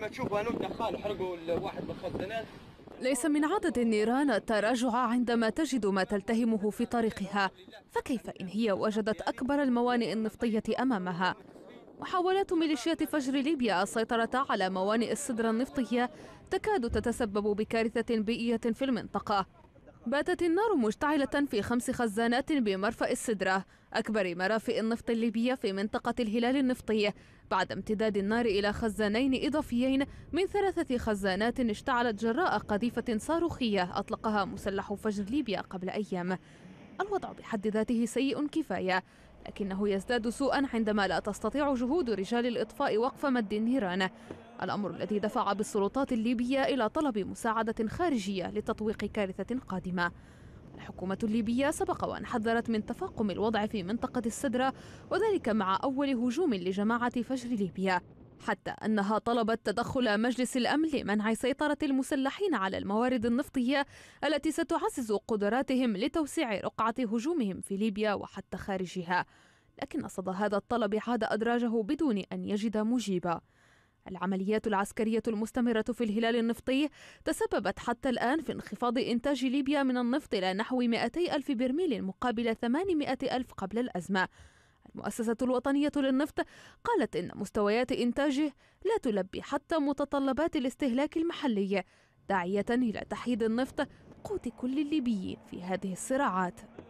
ما حرقوا واحد من الخزانات ليس من عادة النيران التراجع عندما تجد ما تلتهمه في طريقها فكيف إن هي وجدت أكبر الموانئ النفطية أمامها محاولات ميليشيات فجر ليبيا السيطرة على موانئ السدر النفطية تكاد تتسبب بكارثة بيئية في المنطقة باتت النار مشتعلة في خمس خزانات بمرفأ السدرة أكبر مرافئ النفط الليبية في منطقة الهلال النفطي بعد امتداد النار إلى خزانين إضافيين من ثلاثة خزانات اشتعلت جراء قذيفة صاروخية أطلقها مسلح فجر ليبيا قبل أيام الوضع بحد ذاته سيء كفاية لكنه يزداد سوءا عندما لا تستطيع جهود رجال الإطفاء وقف مد النيران الأمر الذي دفع بالسلطات الليبية إلى طلب مساعدة خارجية لتطويق كارثة قادمة الحكومة الليبية سبق وأن حذرت من تفاقم الوضع في منطقة السدرة وذلك مع أول هجوم لجماعة فجر ليبيا حتى أنها طلبت تدخل مجلس الأمن لمنع سيطرة المسلحين على الموارد النفطية التي ستعزز قدراتهم لتوسيع رقعة هجومهم في ليبيا وحتى خارجها لكن صدى هذا الطلب عاد أدراجه بدون أن يجد مجيبا العمليات العسكرية المستمرة في الهلال النفطي تسببت حتى الآن في انخفاض إنتاج ليبيا من النفط إلى نحو 200 ألف برميل مقابل 800 ألف قبل الأزمة المؤسسة الوطنية للنفط قالت إن مستويات إنتاجه لا تلبي حتى متطلبات الاستهلاك المحلي داعية إلى تحييد النفط قوت كل الليبيين في هذه الصراعات